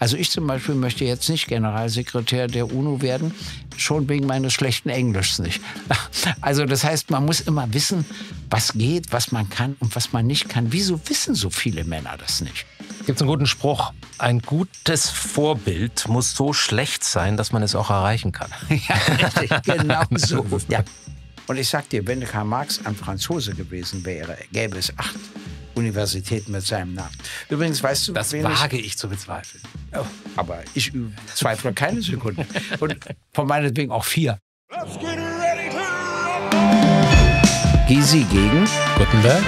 Also ich zum Beispiel möchte jetzt nicht Generalsekretär der UNO werden, schon wegen meines schlechten Englischs nicht. Also das heißt, man muss immer wissen, was geht, was man kann und was man nicht kann. Wieso wissen so viele Männer das nicht? Gibt es einen guten Spruch? Ein gutes Vorbild muss so schlecht sein, dass man es auch erreichen kann. ja, richtig, genau so. Ja. Und ich sag dir, wenn Karl Marx ein Franzose gewesen wäre, gäbe es acht Universität mit seinem Namen. Übrigens, weißt du, das wage ich, ich, zu bezweifeln. Aber ich zweifle keine Sekunde. Und von meinetwegen auch vier. Let's get ready to Gysi gegen Gutenberg.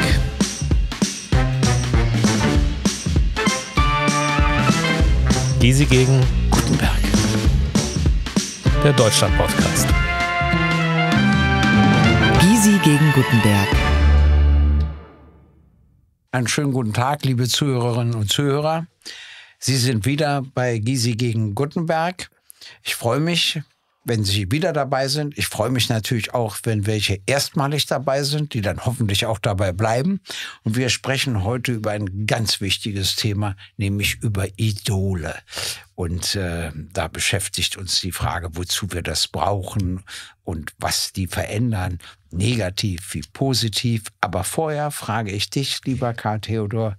Gysi gegen Gutenberg. Der Deutschland-Podcast. Gysi gegen Gutenberg. Einen schönen guten Tag, liebe Zuhörerinnen und Zuhörer. Sie sind wieder bei Gysi gegen Gutenberg. Ich freue mich, wenn Sie wieder dabei sind. Ich freue mich natürlich auch, wenn welche erstmalig dabei sind, die dann hoffentlich auch dabei bleiben. Und wir sprechen heute über ein ganz wichtiges Thema, nämlich über Idole. Und äh, da beschäftigt uns die Frage, wozu wir das brauchen und was die verändern, negativ wie positiv. Aber vorher frage ich dich, lieber Karl Theodor,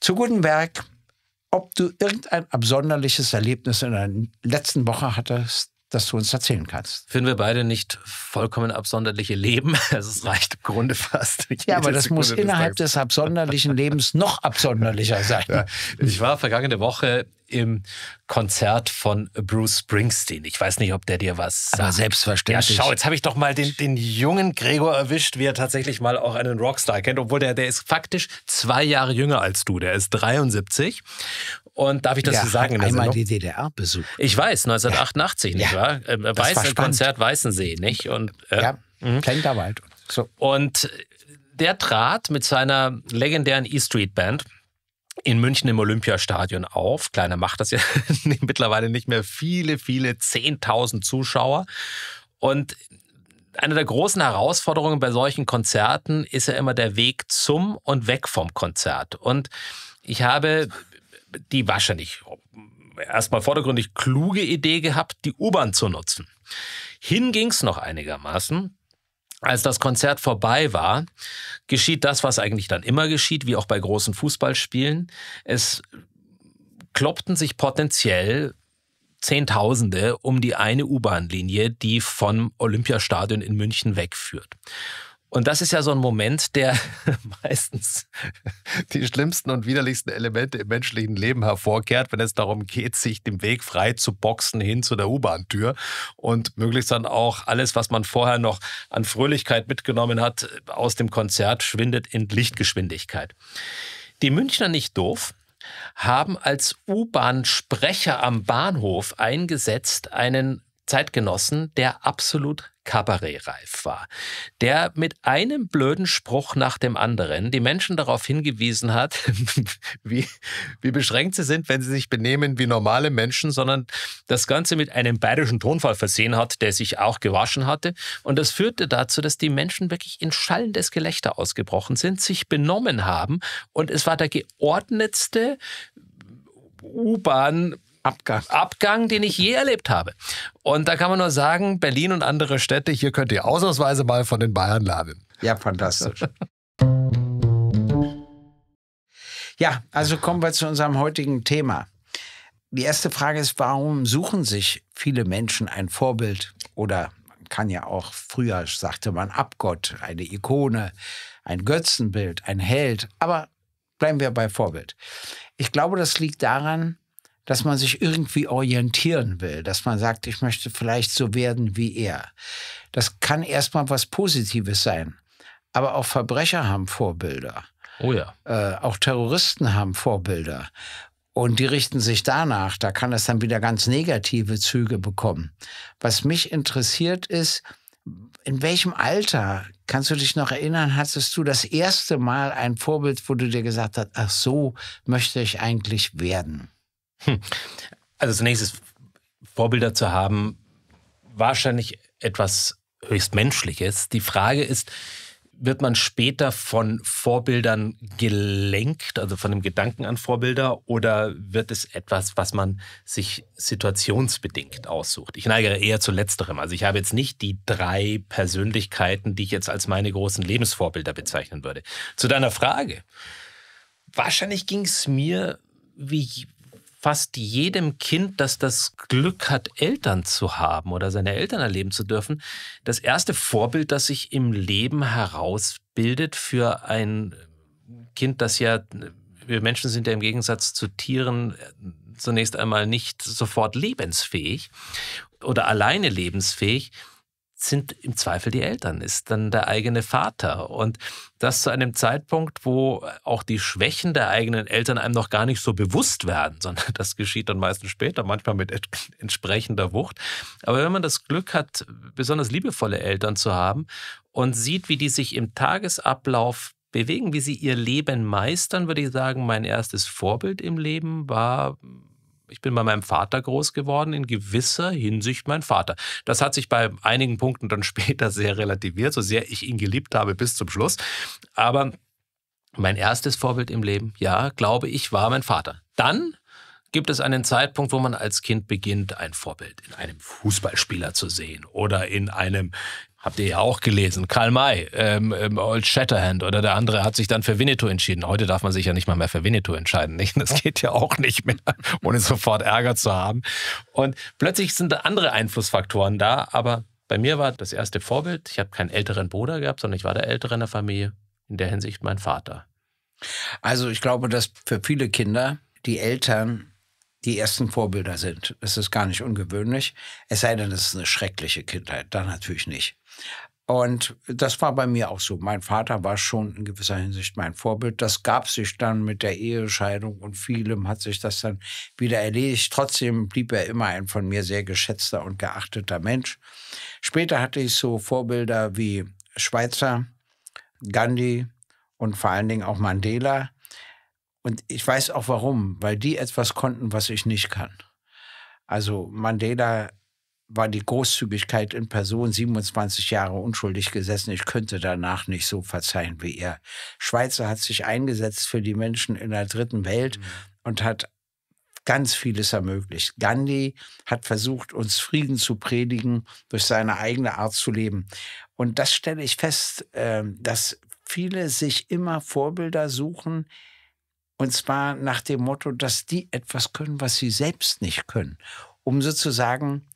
zu Gutenberg ob du irgendein absonderliches Erlebnis in der letzten Woche hattest, dass du uns erzählen kannst. Finden wir beide nicht vollkommen absonderliche Leben? Also es reicht im Grunde fast. Ja, aber das Sekunde muss innerhalb des, des absonderlichen Lebens noch absonderlicher sein. Ja. Ich war vergangene Woche im Konzert von Bruce Springsteen. Ich weiß nicht, ob der dir was sagt. Aber selbstverständlich. Ja, schau, jetzt habe ich doch mal den, den jungen Gregor erwischt, wie er tatsächlich mal auch einen Rockstar kennt, obwohl der, der ist faktisch zwei Jahre jünger als du. Der ist 73 und darf ich das ja, so sagen? Hat einmal die DDR besucht. Ich weiß, 1988, ja. nicht ja. wahr? Äh, Weiß, Konzert Weißensee, nicht? Und, äh, ja, mhm. Plenterwald. So. Und der trat mit seiner legendären E-Street Band in München im Olympiastadion auf. Kleiner macht das ja mittlerweile nicht mehr. Viele, viele 10.000 Zuschauer. Und eine der großen Herausforderungen bei solchen Konzerten ist ja immer der Weg zum und weg vom Konzert. Und ich habe die wahrscheinlich erstmal vordergründig kluge Idee gehabt, die U-Bahn zu nutzen. Hinging's noch einigermaßen. Als das Konzert vorbei war, geschieht das, was eigentlich dann immer geschieht, wie auch bei großen Fußballspielen. Es kloppten sich potenziell Zehntausende um die eine U-Bahn-Linie, die vom Olympiastadion in München wegführt. Und das ist ja so ein Moment, der meistens die schlimmsten und widerlichsten Elemente im menschlichen Leben hervorkehrt, wenn es darum geht, sich den Weg frei zu boxen hin zu der U-Bahn-Tür und möglichst dann auch alles, was man vorher noch an Fröhlichkeit mitgenommen hat, aus dem Konzert schwindet in Lichtgeschwindigkeit. Die Münchner nicht doof haben als U-Bahn-Sprecher am Bahnhof eingesetzt einen Zeitgenossen, der absolut kabarettreif war, der mit einem blöden Spruch nach dem anderen die Menschen darauf hingewiesen hat, wie, wie beschränkt sie sind, wenn sie sich benehmen wie normale Menschen, sondern das Ganze mit einem bayerischen Tonfall versehen hat, der sich auch gewaschen hatte. Und das führte dazu, dass die Menschen wirklich in schallendes Gelächter ausgebrochen sind, sich benommen haben. Und es war der geordnetste U-Bahn Abgang. Abgang, den ich je erlebt habe. Und da kann man nur sagen, Berlin und andere Städte, hier könnt ihr ausnahmsweise mal von den Bayern laden. Ja, fantastisch. ja, also kommen wir zu unserem heutigen Thema. Die erste Frage ist, warum suchen sich viele Menschen ein Vorbild oder man kann ja auch früher sagte man Abgott, eine Ikone, ein Götzenbild, ein Held, aber bleiben wir bei Vorbild. Ich glaube, das liegt daran, dass man sich irgendwie orientieren will, dass man sagt, ich möchte vielleicht so werden wie er. Das kann erstmal was Positives sein. Aber auch Verbrecher haben Vorbilder. Oh ja. Äh, auch Terroristen haben Vorbilder. Und die richten sich danach. Da kann es dann wieder ganz negative Züge bekommen. Was mich interessiert ist, in welchem Alter, kannst du dich noch erinnern, hattest du das erste Mal ein Vorbild, wo du dir gesagt hast, ach so möchte ich eigentlich werden? Hm. Also zunächst ist Vorbilder zu haben wahrscheinlich etwas höchst Menschliches. Die Frage ist, wird man später von Vorbildern gelenkt, also von dem Gedanken an Vorbilder, oder wird es etwas, was man sich situationsbedingt aussucht? Ich neige eher zu letzterem. Also ich habe jetzt nicht die drei Persönlichkeiten, die ich jetzt als meine großen Lebensvorbilder bezeichnen würde. Zu deiner Frage. Wahrscheinlich ging es mir wie fast jedem Kind, das das Glück hat, Eltern zu haben oder seine Eltern erleben zu dürfen, das erste Vorbild, das sich im Leben herausbildet für ein Kind, das ja, wir Menschen sind ja im Gegensatz zu Tieren äh, zunächst einmal nicht sofort lebensfähig oder alleine lebensfähig sind im Zweifel die Eltern, ist dann der eigene Vater. Und das zu einem Zeitpunkt, wo auch die Schwächen der eigenen Eltern einem noch gar nicht so bewusst werden, sondern das geschieht dann meistens später, manchmal mit entsprechender Wucht. Aber wenn man das Glück hat, besonders liebevolle Eltern zu haben und sieht, wie die sich im Tagesablauf bewegen, wie sie ihr Leben meistern, würde ich sagen, mein erstes Vorbild im Leben war ich bin bei meinem Vater groß geworden, in gewisser Hinsicht mein Vater. Das hat sich bei einigen Punkten dann später sehr relativiert, so sehr ich ihn geliebt habe bis zum Schluss. Aber mein erstes Vorbild im Leben, ja, glaube ich, war mein Vater. Dann gibt es einen Zeitpunkt, wo man als Kind beginnt, ein Vorbild in einem Fußballspieler zu sehen oder in einem Habt ihr ja auch gelesen. Karl May, ähm, ähm, Old Shatterhand oder der andere hat sich dann für Winnetou entschieden. Heute darf man sich ja nicht mal mehr für Winnetou entscheiden. Nicht? Das geht ja auch nicht mehr, ohne sofort Ärger zu haben. Und plötzlich sind da andere Einflussfaktoren da. Aber bei mir war das erste Vorbild, ich habe keinen älteren Bruder gehabt, sondern ich war der Ältere in der Familie. In der Hinsicht mein Vater. Also ich glaube, dass für viele Kinder die Eltern die ersten Vorbilder sind. Das ist gar nicht ungewöhnlich. Es sei denn, es ist eine schreckliche Kindheit. Dann natürlich nicht. Und das war bei mir auch so. Mein Vater war schon in gewisser Hinsicht mein Vorbild. Das gab sich dann mit der Ehescheidung und vielem hat sich das dann wieder erledigt. Trotzdem blieb er immer ein von mir sehr geschätzter und geachteter Mensch. Später hatte ich so Vorbilder wie Schweizer, Gandhi und vor allen Dingen auch Mandela, und ich weiß auch warum, weil die etwas konnten, was ich nicht kann. Also Mandela war die Großzügigkeit in Person 27 Jahre unschuldig gesessen. Ich könnte danach nicht so verzeihen wie er. Schweizer hat sich eingesetzt für die Menschen in der dritten Welt mhm. und hat ganz vieles ermöglicht. Gandhi hat versucht, uns Frieden zu predigen durch seine eigene Art zu leben. Und das stelle ich fest, ähm, dass viele sich immer Vorbilder suchen, und zwar nach dem Motto, dass die etwas können, was sie selbst nicht können. Um sozusagen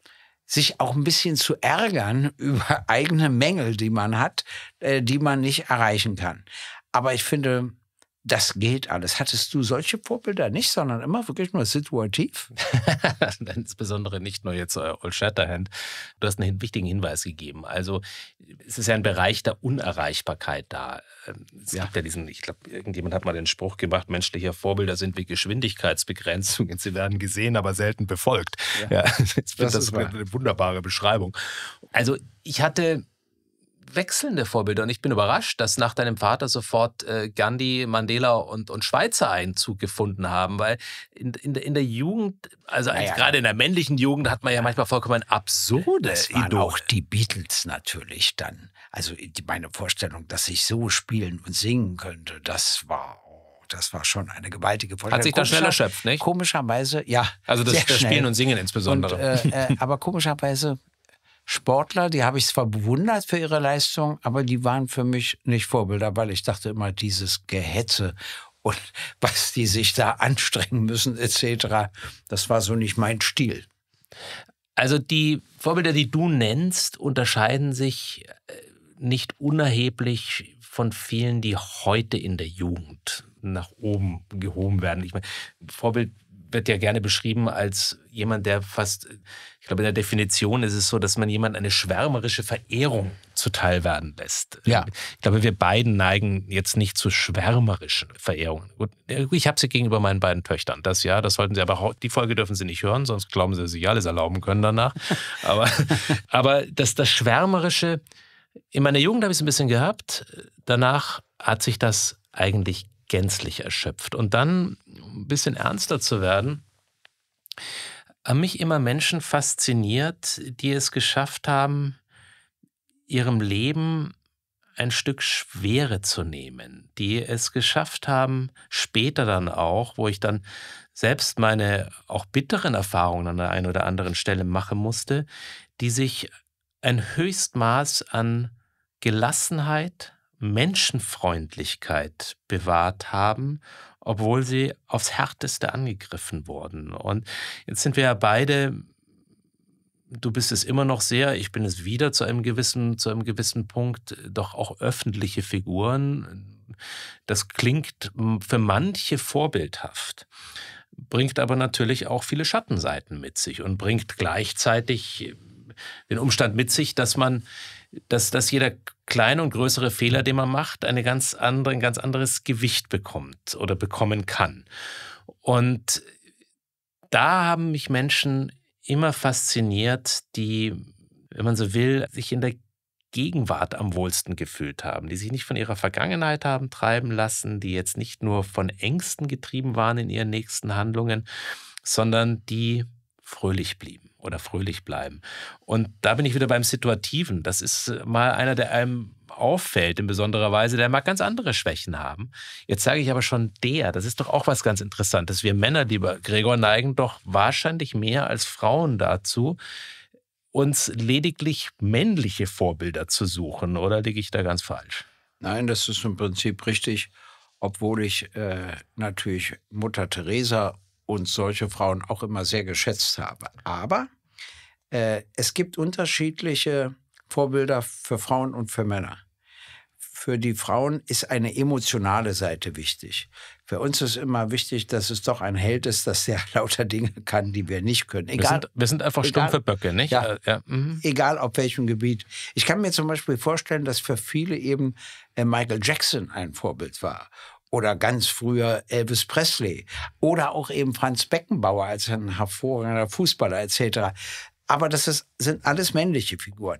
sich auch ein bisschen zu ärgern über eigene Mängel, die man hat, äh, die man nicht erreichen kann. Aber ich finde, das geht alles. Hattest du solche Vorbilder nicht, sondern immer wirklich nur situativ? Insbesondere nicht nur jetzt äh, Old Shatterhand. Du hast einen wichtigen Hinweis gegeben. Also es ist ja ein Bereich der Unerreichbarkeit da. Ähm, es ja. gibt ja diesen, ich glaube, irgendjemand hat mal den Spruch gemacht, menschliche Vorbilder sind wie Geschwindigkeitsbegrenzungen. Sie werden gesehen, aber selten befolgt. Ja. ja das, das ist eine wunderbare Beschreibung. Also ich hatte wechselnde Vorbilder. Und ich bin überrascht, dass nach deinem Vater sofort äh, Gandhi, Mandela und, und Schweizer Einzug gefunden haben, weil in, in, in der Jugend, also naja. gerade in der männlichen Jugend, hat man ja manchmal vollkommen absurde das waren auch die Beatles natürlich dann. Also die, meine Vorstellung, dass ich so spielen und singen könnte, das war oh, das war schon eine gewaltige Vorstellung. Hat sich da schnell erschöpft, nicht? Komischerweise, ja. Also das, das Spielen und Singen insbesondere. Und, äh, äh, aber komischerweise Sportler, die habe ich zwar bewundert für ihre Leistung, aber die waren für mich nicht Vorbilder, weil ich dachte immer, dieses Gehetze und was die sich da anstrengen müssen etc., das war so nicht mein Stil. Also die Vorbilder, die du nennst, unterscheiden sich äh, nicht unerheblich von vielen, die heute in der Jugend nach oben gehoben werden. Ich meine, Vorbild wird ja gerne beschrieben als jemand, der fast, ich glaube, in der Definition ist es so, dass man jemand eine schwärmerische Verehrung zuteil werden lässt. Ja. Ich glaube, wir beiden neigen jetzt nicht zu schwärmerischen Verehrungen. Gut, ich habe sie gegenüber meinen beiden Töchtern. Das ja, das sollten sie aber, die Folge dürfen sie nicht hören, sonst glauben sie, dass sie alles erlauben können danach. aber, aber dass das Schwärmerische, in meiner Jugend habe ich es ein bisschen gehabt, danach hat sich das eigentlich gänzlich erschöpft. Und dann ein bisschen ernster zu werden, haben mich immer Menschen fasziniert, die es geschafft haben, ihrem Leben ein Stück Schwere zu nehmen, die es geschafft haben, später dann auch, wo ich dann selbst meine auch bitteren Erfahrungen an der einen oder anderen Stelle machen musste, die sich ein Höchstmaß an Gelassenheit, Menschenfreundlichkeit bewahrt haben obwohl sie aufs Härteste angegriffen wurden. Und jetzt sind wir ja beide du bist es immer noch sehr, ich bin es wieder zu einem gewissen, zu einem gewissen Punkt, doch auch öffentliche Figuren. Das klingt hm, für manche vorbildhaft, bringt aber natürlich auch viele Schattenseiten mit sich und bringt gleichzeitig den Umstand mit sich, dass man dass, dass jeder kleine und größere Fehler, den man macht, eine ganz andere, ein ganz anderes Gewicht bekommt oder bekommen kann. Und da haben mich Menschen immer fasziniert, die, wenn man so will, sich in der Gegenwart am wohlsten gefühlt haben, die sich nicht von ihrer Vergangenheit haben treiben lassen, die jetzt nicht nur von Ängsten getrieben waren in ihren nächsten Handlungen, sondern die fröhlich blieben oder fröhlich bleiben. Und da bin ich wieder beim Situativen. Das ist äh, mal einer, der einem auffällt in besonderer Weise, der mag ganz andere Schwächen haben. Jetzt sage ich aber schon der, das ist doch auch was ganz Interessantes. Wir Männer, lieber Gregor, neigen doch wahrscheinlich mehr als Frauen dazu, uns lediglich männliche Vorbilder zu suchen. Oder liege ich da ganz falsch? Nein, das ist im Prinzip richtig. Obwohl ich äh, natürlich Mutter Teresa und solche Frauen auch immer sehr geschätzt habe. Aber äh, es gibt unterschiedliche Vorbilder für Frauen und für Männer. Für die Frauen ist eine emotionale Seite wichtig. Für uns ist immer wichtig, dass es doch ein Held ist, dass der lauter Dinge kann, die wir nicht können. Egal, wir, sind, wir sind einfach egal, stumpfe Böcke, nicht? Ja, äh, ja. Mhm. Egal auf welchem Gebiet. Ich kann mir zum Beispiel vorstellen, dass für viele eben äh, Michael Jackson ein Vorbild war oder ganz früher Elvis Presley oder auch eben Franz Beckenbauer als ein hervorragender Fußballer etc. Aber das ist, sind alles männliche Figuren.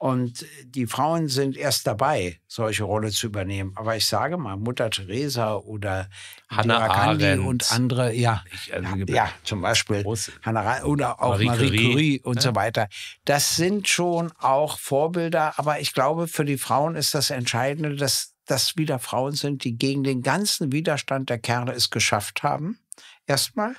Und die Frauen sind erst dabei, solche Rolle zu übernehmen. Aber ich sage mal, Mutter Teresa oder Hannah Arendt und andere, ja, ich, also, ja, zum Beispiel groß. Hannah oder auch Marie, Marie Curie, und ne? so weiter. Das sind schon auch Vorbilder. Aber ich glaube, für die Frauen ist das Entscheidende, dass dass wieder Frauen sind, die gegen den ganzen Widerstand der Kerne es geschafft haben, erstmal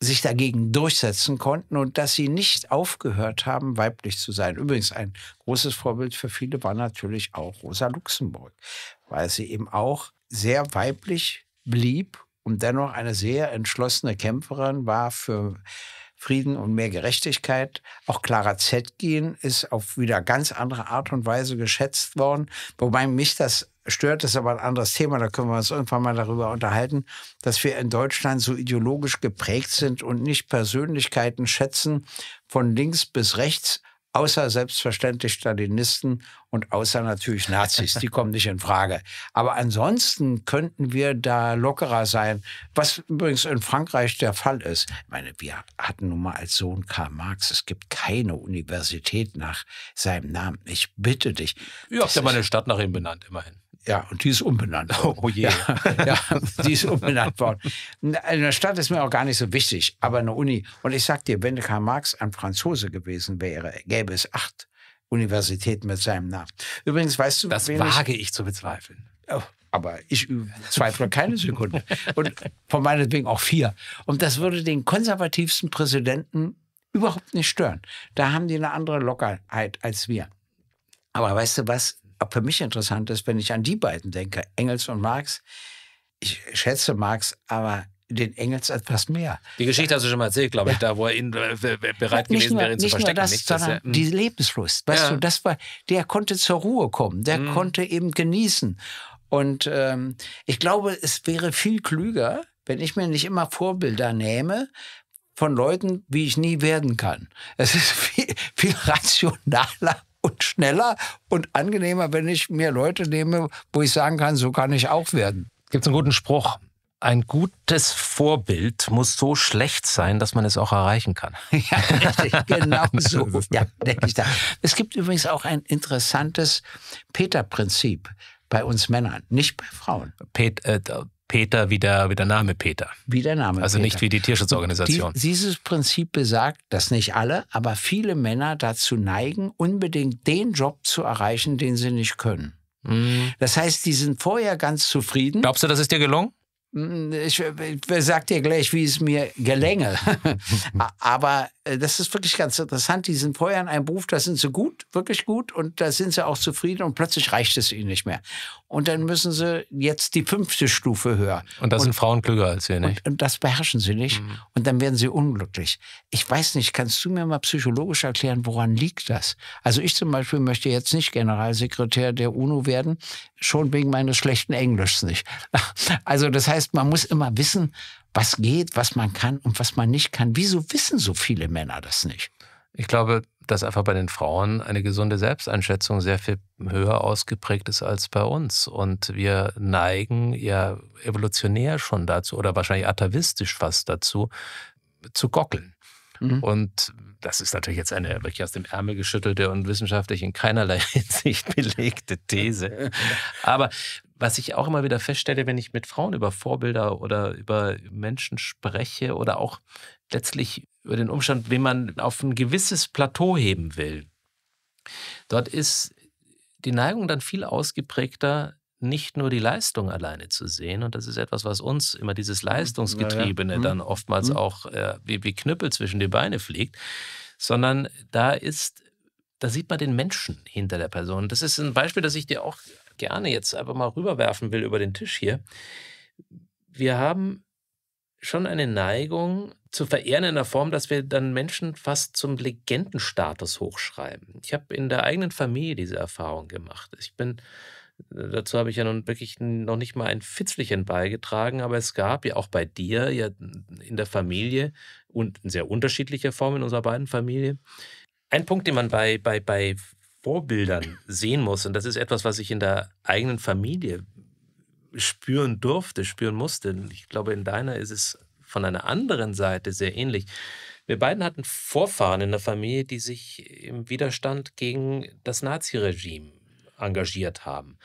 sich dagegen durchsetzen konnten und dass sie nicht aufgehört haben, weiblich zu sein. Übrigens, ein großes Vorbild für viele war natürlich auch Rosa Luxemburg, weil sie eben auch sehr weiblich blieb und dennoch eine sehr entschlossene Kämpferin war für Frieden und mehr Gerechtigkeit. Auch Clara Zetkin ist auf wieder ganz andere Art und Weise geschätzt worden, wobei mich das stört, ist aber ein anderes Thema, da können wir uns irgendwann mal darüber unterhalten, dass wir in Deutschland so ideologisch geprägt sind und nicht Persönlichkeiten schätzen, von links bis rechts, außer selbstverständlich Stalinisten und außer natürlich Nazis. Die kommen nicht in Frage. Aber ansonsten könnten wir da lockerer sein, was übrigens in Frankreich der Fall ist. Ich meine, wir hatten nun mal als Sohn Karl Marx, es gibt keine Universität nach seinem Namen. Ich bitte dich. Ihr habt ja mal eine Stadt nach ihm benannt, immerhin. Ja, und die ist umbenannt worden. Oh, je. Ja, ja, die ist umbenannt worden. Eine Stadt ist mir auch gar nicht so wichtig, aber eine Uni. Und ich sag dir, wenn Karl Marx ein Franzose gewesen wäre, gäbe es acht Universitäten mit seinem Namen. Übrigens, weißt du, das wage ich, ich zu bezweifeln. Oh, aber ich zweifle keine Sekunde. Und von meinetwegen auch vier. Und das würde den konservativsten Präsidenten überhaupt nicht stören. Da haben die eine andere Lockerheit als wir. Aber weißt du was? für mich interessant ist, wenn ich an die beiden denke, Engels und Marx. Ich schätze Marx, aber den Engels etwas mehr. Die Geschichte hast du schon mal erzählt, glaube ja. ich, da, wo er ihn äh, bereit gewesen nur, wäre, ihn zu verstecken. Das, nicht, sondern er, hm. die Lebenslust. Weißt ja. Hm. du, das war, der konnte zur Ruhe kommen, der mhm. konnte eben genießen. Und ähm, ich glaube, es wäre viel klüger, wenn ich mir nicht immer Vorbilder nehme, von Leuten, wie ich nie werden kann. Es ist viel, viel rationaler und schneller und angenehmer, wenn ich mir Leute nehme, wo ich sagen kann, so kann ich auch werden. Gibt es einen guten Spruch? ein gutes Vorbild muss so schlecht sein, dass man es auch erreichen kann. Ja, richtig, genau so. Ja, denke ich da. Es gibt übrigens auch ein interessantes Peter-Prinzip bei uns Männern, nicht bei Frauen. Peter, äh, Peter wie der, wie der Name Peter. Wie der Name Also Peter. nicht wie die Tierschutzorganisation. Die, dieses Prinzip besagt, dass nicht alle, aber viele Männer dazu neigen, unbedingt den Job zu erreichen, den sie nicht können. Mhm. Das heißt, die sind vorher ganz zufrieden. Glaubst du, das ist dir gelungen? Mm, ich, ich sag dir gleich, wie es mir gelänge. Aber äh, das ist wirklich ganz interessant. Die sind vorher in einem Beruf, da sind sie gut, wirklich gut und da sind sie auch zufrieden und plötzlich reicht es ihnen nicht mehr und dann müssen sie jetzt die fünfte Stufe höher. Und da sind Frauen klüger als wir, nicht? Und, und das beherrschen sie nicht mhm. und dann werden sie unglücklich. Ich weiß nicht, kannst du mir mal psychologisch erklären, woran liegt das? Also ich zum Beispiel möchte jetzt nicht Generalsekretär der UNO werden, schon wegen meines schlechten Englischs nicht. Also das heißt, man muss immer wissen, was geht, was man kann und was man nicht kann. Wieso wissen so viele Männer das nicht? Ich glaube, dass einfach bei den Frauen eine gesunde Selbsteinschätzung sehr viel höher ausgeprägt ist als bei uns. Und wir neigen ja evolutionär schon dazu oder wahrscheinlich atavistisch fast dazu, zu gockeln. Mhm. Und das ist natürlich jetzt eine wirklich aus dem Ärmel geschüttelte und wissenschaftlich in keinerlei Hinsicht belegte These. Aber was ich auch immer wieder feststelle, wenn ich mit Frauen über Vorbilder oder über Menschen spreche oder auch letztlich über den Umstand, wen man auf ein gewisses Plateau heben will. Dort ist die Neigung dann viel ausgeprägter, nicht nur die Leistung alleine zu sehen. Und das ist etwas, was uns immer dieses hm, Leistungsgetriebene ja, ja. dann hm, oftmals mhm. auch äh, wie, wie Knüppel zwischen die Beine fliegt, sondern da ist, da sieht man den Menschen hinter der Person. Das ist ein Beispiel, das ich dir auch gerne jetzt einfach mal rüberwerfen will über den Tisch hier. Wir haben schon eine Neigung zu verehren in der Form, dass wir dann Menschen fast zum Legendenstatus hochschreiben. Ich habe in der eigenen Familie diese Erfahrung gemacht. Ich bin äh, dazu habe ich ja nun wirklich noch nicht mal ein Fitzelchen beigetragen, aber es gab ja auch bei dir, ja in der Familie und in sehr unterschiedlicher Form in unserer beiden Familie, ein Punkt, den man bei, bei, bei Vorbildern sehen muss, und das ist etwas, was ich in der eigenen Familie spüren durfte, spüren musste. Ich glaube, in deiner ist es von einer anderen Seite sehr ähnlich. Wir beiden hatten Vorfahren in der Familie, die sich im Widerstand gegen das Naziregime engagiert haben.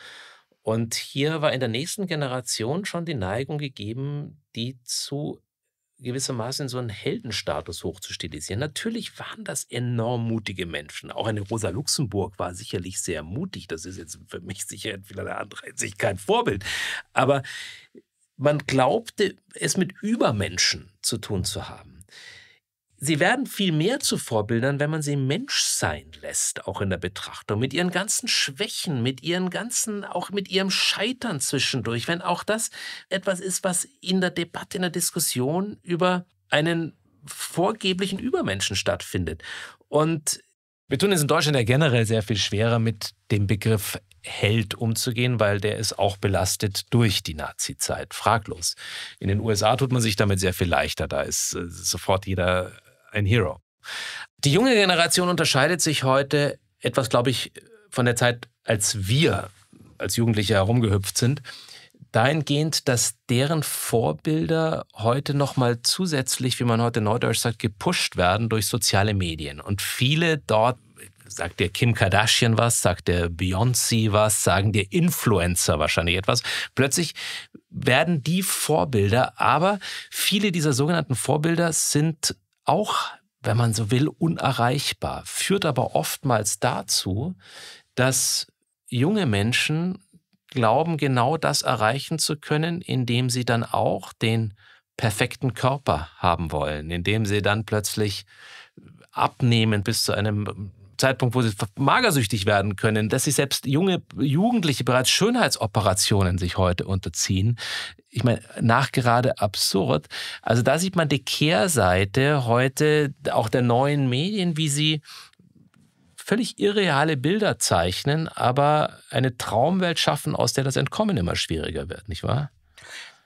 Und hier war in der nächsten Generation schon die Neigung gegeben, die zu gewissermaßen so einen Heldenstatus hochzustilisieren. Natürlich waren das enorm mutige Menschen. Auch eine Rosa Luxemburg war sicherlich sehr mutig. Das ist jetzt für mich sicher entweder in vielerlei Ansicht kein Vorbild. Aber man glaubte, es mit Übermenschen zu tun zu haben. Sie werden viel mehr zu Vorbildern, wenn man sie Mensch sein lässt, auch in der Betrachtung, mit ihren ganzen Schwächen, mit ihren ganzen, auch mit ihrem Scheitern zwischendurch, wenn auch das etwas ist, was in der Debatte, in der Diskussion über einen vorgeblichen Übermenschen stattfindet. Und wir tun es in Deutschland ja generell sehr viel schwerer, mit dem Begriff Held umzugehen, weil der ist auch belastet durch die Nazi-Zeit, fraglos. In den USA tut man sich damit sehr viel leichter, da ist äh, sofort jeder ein Hero. Die junge Generation unterscheidet sich heute etwas, glaube ich, von der Zeit, als wir als Jugendliche herumgehüpft sind, dahingehend, dass deren Vorbilder heute nochmal zusätzlich, wie man heute neudeutsch sagt, gepusht werden durch soziale Medien. Und viele dort, sagt der Kim Kardashian was, sagt der Beyoncé was, sagen der Influencer wahrscheinlich etwas. Plötzlich werden die Vorbilder, aber viele dieser sogenannten Vorbilder sind auch, wenn man so will, unerreichbar, führt aber oftmals dazu, dass junge Menschen glauben, genau das erreichen zu können, indem sie dann auch den perfekten Körper haben wollen, indem sie dann plötzlich abnehmen bis zu einem Zeitpunkt, wo sie magersüchtig werden können, dass sich selbst junge Jugendliche bereits Schönheitsoperationen sich heute unterziehen, ich meine, nachgerade absurd. Also da sieht man die Kehrseite heute auch der neuen Medien, wie sie völlig irreale Bilder zeichnen, aber eine Traumwelt schaffen, aus der das Entkommen immer schwieriger wird, nicht wahr?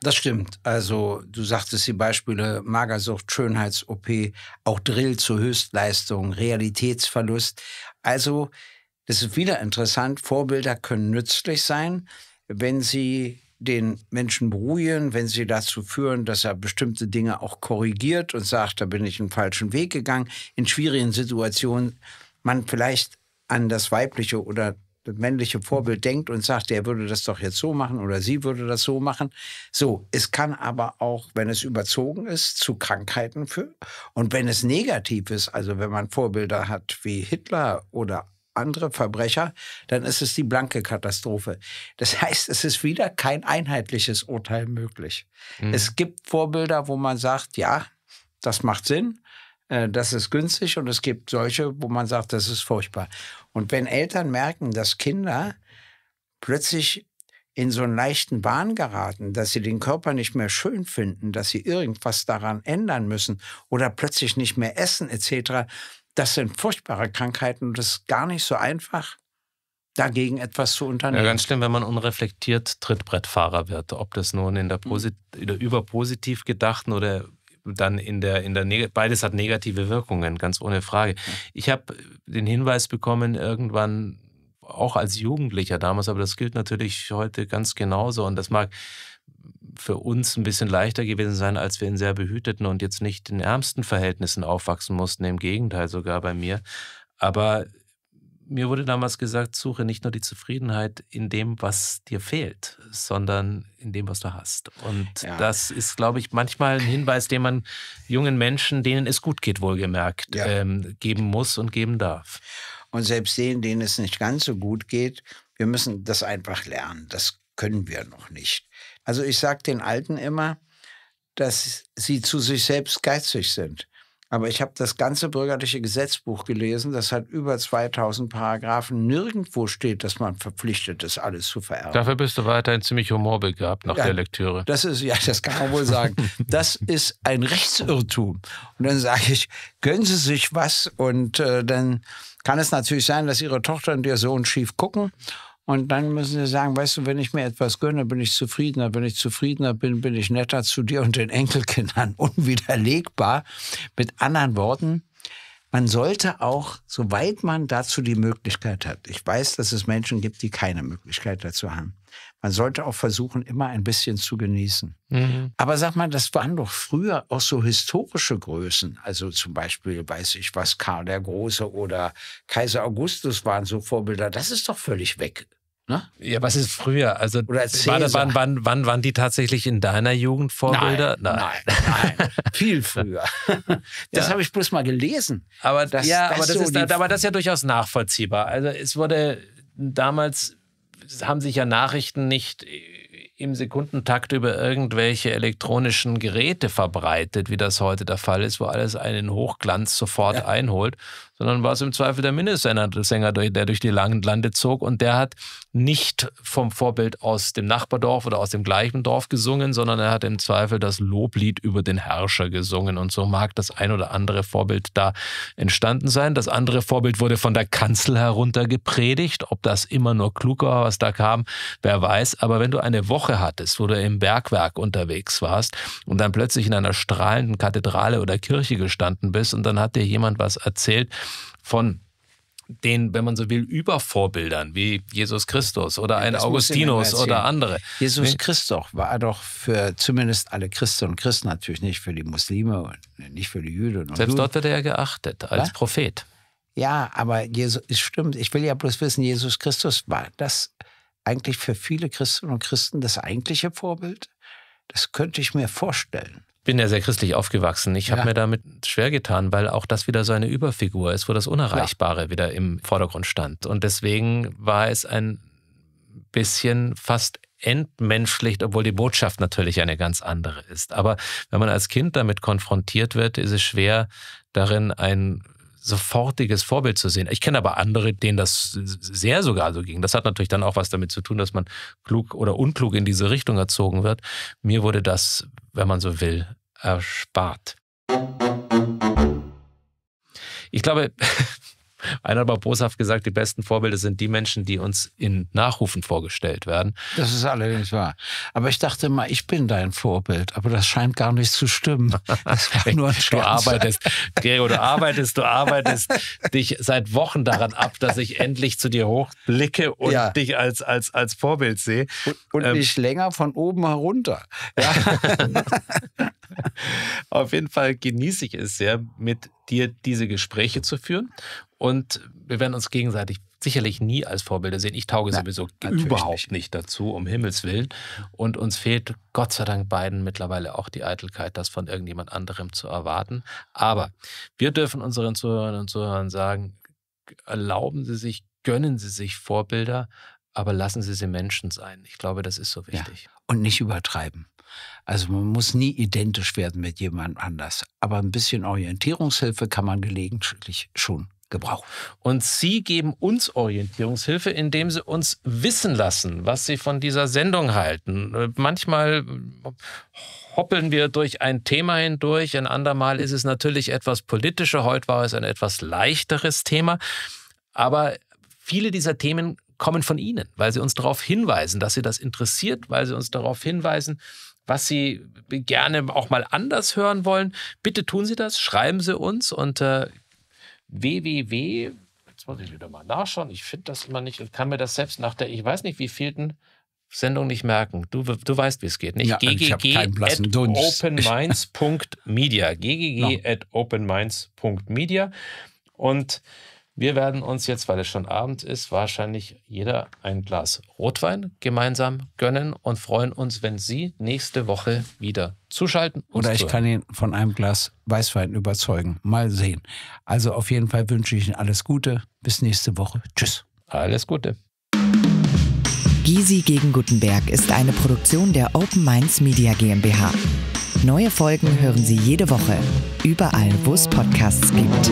Das stimmt. Also du sagtest die Beispiele Magersucht, Schönheits-OP, auch Drill zur Höchstleistung, Realitätsverlust. Also das ist wieder interessant. Vorbilder können nützlich sein, wenn sie den Menschen beruhigen, wenn sie dazu führen, dass er bestimmte Dinge auch korrigiert und sagt, da bin ich einen falschen Weg gegangen, in schwierigen Situationen man vielleicht an das weibliche oder das männliche Vorbild denkt und sagt, der würde das doch jetzt so machen oder sie würde das so machen. So, es kann aber auch, wenn es überzogen ist, zu Krankheiten führen. Und wenn es negativ ist, also wenn man Vorbilder hat wie Hitler oder andere Verbrecher, dann ist es die blanke Katastrophe. Das heißt, es ist wieder kein einheitliches Urteil möglich. Mhm. Es gibt Vorbilder, wo man sagt, ja, das macht Sinn, äh, das ist günstig und es gibt solche, wo man sagt, das ist furchtbar. Und wenn Eltern merken, dass Kinder plötzlich in so einen leichten Bahn geraten, dass sie den Körper nicht mehr schön finden, dass sie irgendwas daran ändern müssen oder plötzlich nicht mehr essen etc., das sind furchtbare Krankheiten und es ist gar nicht so einfach, dagegen etwas zu unternehmen. Ja, ganz schlimm, wenn man unreflektiert Trittbrettfahrer wird. Ob das nun in der, mhm. Posit in der überpositiv gedachten oder dann in der, in der beides hat negative Wirkungen, ganz ohne Frage. Ich habe den Hinweis bekommen, irgendwann auch als Jugendlicher damals, aber das gilt natürlich heute ganz genauso. Und das mag für uns ein bisschen leichter gewesen sein, als wir in sehr behüteten und jetzt nicht in ärmsten Verhältnissen aufwachsen mussten. Im Gegenteil sogar bei mir. Aber mir wurde damals gesagt, suche nicht nur die Zufriedenheit in dem, was dir fehlt, sondern in dem, was du hast. Und ja. das ist, glaube ich, manchmal ein Hinweis, den man jungen Menschen, denen es gut geht, wohlgemerkt, ja. ähm, geben muss und geben darf. Und selbst denen, denen es nicht ganz so gut geht, wir müssen das einfach lernen. Das können wir noch nicht. Also ich sage den Alten immer, dass sie zu sich selbst geizig sind. Aber ich habe das ganze bürgerliche Gesetzbuch gelesen, das hat über 2000 Paragraphen. Nirgendwo steht, dass man verpflichtet ist, alles zu vererben. Dafür bist du weiterhin ziemlich humorbegabt nach ja, der Lektüre. Das ist, ja, das kann man wohl sagen. Das ist ein Rechtsirrtum. Und dann sage ich, gönnen Sie sich was und äh, dann kann es natürlich sein, dass Ihre Tochter und Ihr Sohn schief gucken und dann müssen sie sagen, weißt du, wenn ich mir etwas gönne, bin ich zufriedener. Wenn ich zufriedener bin, bin ich netter zu dir und den Enkelkindern. Unwiderlegbar. Mit anderen Worten, man sollte auch, soweit man dazu die Möglichkeit hat, ich weiß, dass es Menschen gibt, die keine Möglichkeit dazu haben, man sollte auch versuchen, immer ein bisschen zu genießen. Mhm. Aber sag mal, das waren doch früher auch so historische Größen. Also zum Beispiel, weiß ich was, Karl der Große oder Kaiser Augustus waren so Vorbilder. Das ist doch völlig weg. Ne? Ja, was ist früher? Also als war, wann, wann, wann, waren die tatsächlich in deiner Jugend Vorbilder? Nein, nein, nein, nein. viel früher. Das ja. habe ich bloß mal gelesen. Aber das, ja, das aber, das so ist, da, aber das ist ja durchaus nachvollziehbar. Also es wurde damals haben sich ja Nachrichten nicht im Sekundentakt über irgendwelche elektronischen Geräte verbreitet, wie das heute der Fall ist, wo alles einen Hochglanz sofort ja. einholt, sondern war es im Zweifel der Mindestsänger, der durch die Lande zog. Und der hat nicht vom Vorbild aus dem Nachbardorf oder aus dem gleichen Dorf gesungen, sondern er hat im Zweifel das Loblied über den Herrscher gesungen. Und so mag das ein oder andere Vorbild da entstanden sein. Das andere Vorbild wurde von der Kanzel herunter gepredigt. Ob das immer nur klug war, was da kam, wer weiß. Aber wenn du eine Woche hattest, wo du im Bergwerk unterwegs warst und dann plötzlich in einer strahlenden Kathedrale oder Kirche gestanden bist und dann hat dir jemand was erzählt, von den, wenn man so will, Übervorbildern wie Jesus Christus oder ja, ein Augustinus oder andere. Jesus Christus war doch für zumindest alle Christen und Christen natürlich nicht für die Muslime und nicht für die Juden. Selbst Juden. dort wird er ja geachtet als Was? Prophet. Ja, aber Jesus, stimmt, ich will ja bloß wissen, Jesus Christus war das eigentlich für viele Christen und Christen das eigentliche Vorbild? Das könnte ich mir vorstellen bin ja sehr christlich aufgewachsen. Ich habe ja. mir damit schwer getan, weil auch das wieder so eine Überfigur ist, wo das Unerreichbare ja. wieder im Vordergrund stand. Und deswegen war es ein bisschen fast entmenschlicht, obwohl die Botschaft natürlich eine ganz andere ist. Aber wenn man als Kind damit konfrontiert wird, ist es schwer, darin ein sofortiges Vorbild zu sehen. Ich kenne aber andere, denen das sehr sogar so ging. Das hat natürlich dann auch was damit zu tun, dass man klug oder unklug in diese Richtung erzogen wird. Mir wurde das, wenn man so will, erspart. Ich glaube, Einer hat aber boshaft gesagt, die besten Vorbilder sind die Menschen, die uns in Nachrufen vorgestellt werden. Das ist allerdings wahr. Aber ich dachte mal, ich bin dein Vorbild, aber das scheint gar nicht zu stimmen. Das war nur ein Scherz. du arbeitest, Gregor, du arbeitest, du arbeitest dich seit Wochen daran ab, dass ich endlich zu dir hochblicke und ja. dich als, als, als Vorbild sehe. Und, und ähm, nicht länger von oben herunter. Ja. Auf jeden Fall genieße ich es sehr, mit dir diese Gespräche zu führen. Und wir werden uns gegenseitig sicherlich nie als Vorbilder sehen. Ich tauge Nein, sowieso überhaupt nicht. nicht. dazu, um Himmels Willen. Und uns fehlt Gott sei Dank beiden mittlerweile auch die Eitelkeit, das von irgendjemand anderem zu erwarten. Aber wir dürfen unseren Zuhörern und Zuhörern sagen, erlauben Sie sich, gönnen Sie sich Vorbilder, aber lassen Sie sie Menschen sein. Ich glaube, das ist so wichtig. Ja, und nicht übertreiben. Also man muss nie identisch werden mit jemand anders. Aber ein bisschen Orientierungshilfe kann man gelegentlich schon gebrauchen. Und Sie geben uns Orientierungshilfe, indem Sie uns wissen lassen, was Sie von dieser Sendung halten. Äh, manchmal äh, hoppeln wir durch ein Thema hindurch, ein andermal ist es natürlich etwas politischer, heute war es ein etwas leichteres Thema. Aber viele dieser Themen kommen von Ihnen, weil Sie uns darauf hinweisen, dass Sie das interessiert, weil Sie uns darauf hinweisen, was Sie gerne auch mal anders hören wollen, bitte tun Sie das, schreiben Sie uns unter www. Jetzt muss ich wieder mal nachschauen. Ich finde das immer nicht. Ich kann mir das selbst nach der, ich weiß nicht, wie vielten Sendung nicht merken. Du, du weißt, wie es geht. Nicht? Ja, ggg at openminds.media. ggg no. at Und wir werden uns jetzt, weil es schon Abend ist, wahrscheinlich jeder ein Glas Rotwein gemeinsam gönnen und freuen uns, wenn Sie nächste Woche wieder zuschalten. Oder ich hören. kann ihn von einem Glas Weißwein überzeugen. Mal sehen. Also auf jeden Fall wünsche ich Ihnen alles Gute. Bis nächste Woche. Tschüss. Alles Gute. Gysi gegen Gutenberg ist eine Produktion der Open Minds Media GmbH. Neue Folgen hören Sie jede Woche. Überall, wo es Podcasts gibt.